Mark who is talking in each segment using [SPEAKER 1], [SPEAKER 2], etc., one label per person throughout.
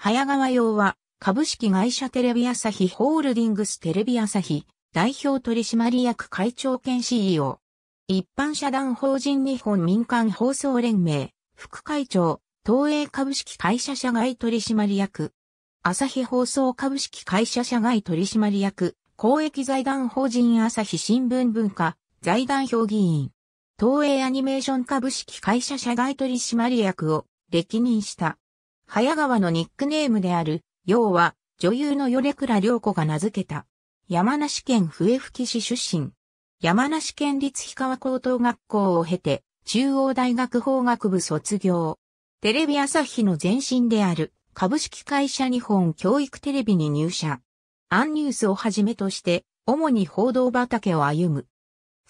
[SPEAKER 1] 早川洋は、株式会社テレビ朝日ホールディングステレビ朝日、代表取締役会長兼 CEO。一般社団法人日本民間放送連盟、副会長、東映株式会社社外取締役。朝日放送株式会社社外取締役、公益財団法人朝日新聞文化、財団評議員。東映アニメーション株式会社社外取締役を歴任した。早川のニックネームである、要は、女優の米倉涼子が名付けた。山梨県笛吹市出身。山梨県立氷川高等学校を経て、中央大学法学部卒業。テレビ朝日の前身である、株式会社日本教育テレビに入社。アンニュースをはじめとして、主に報道畑を歩む。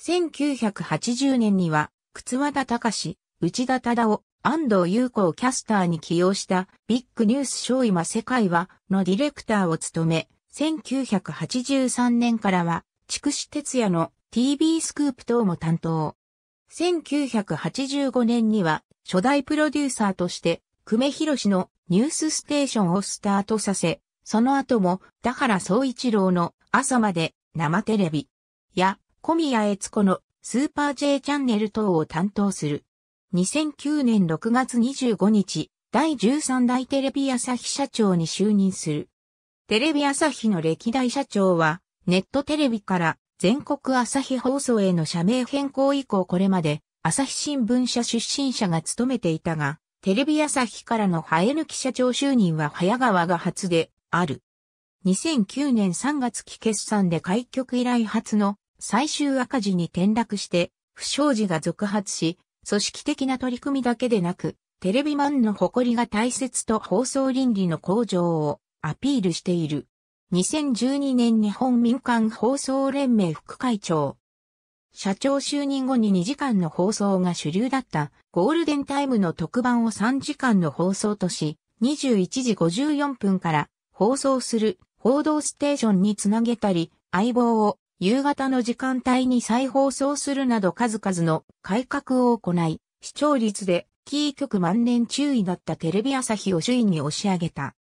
[SPEAKER 1] 1980年には、靴和田隆、内田忠夫、安藤優子をキャスターに起用したビッグニュースショー今世界はのディレクターを務め、1983年からは、筑紫哲也の TV スクープ等も担当。1985年には初代プロデューサーとして、久米宏のニュースステーションをスタートさせ、その後も、田原総一郎の朝まで生テレビや小宮悦子のスーパー J チャンネル等を担当する。2009年6月25日、第13代テレビ朝日社長に就任する。テレビ朝日の歴代社長は、ネットテレビから全国朝日放送への社名変更以降これまで、朝日新聞社出身者が務めていたが、テレビ朝日からの生え抜き社長就任は早川が初である。2009年3月期決算で開局以来初の最終赤字に転落して、不祥事が続発し、組織的な取り組みだけでなく、テレビマンの誇りが大切と放送倫理の向上をアピールしている。2012年日本民間放送連盟副会長。社長就任後に2時間の放送が主流だったゴールデンタイムの特番を3時間の放送とし、21時54分から放送する報道ステーションにつなげたり、相棒を夕方の時間帯に再放送するなど数々の改革を行い、視聴率でキー局万年注意だったテレビ朝日を首位に押し上げた。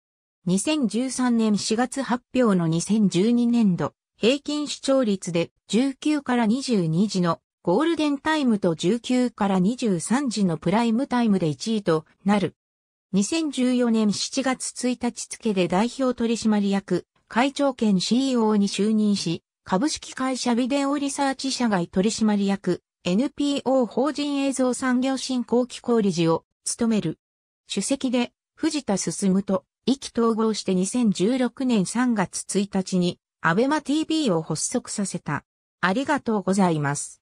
[SPEAKER 1] 2013年4月発表の2012年度、平均視聴率で19から22時のゴールデンタイムと19から23時のプライムタイムで1位となる。2014年7月1日付で代表取締役、会長兼 CEO に就任し、株式会社ビデオリサーチ社外取締役、NPO 法人映像産業振興機構理事を務める。主席で、藤田進と意気統合して2016年3月1日に、アベマ TV を発足させた。ありがとうございます。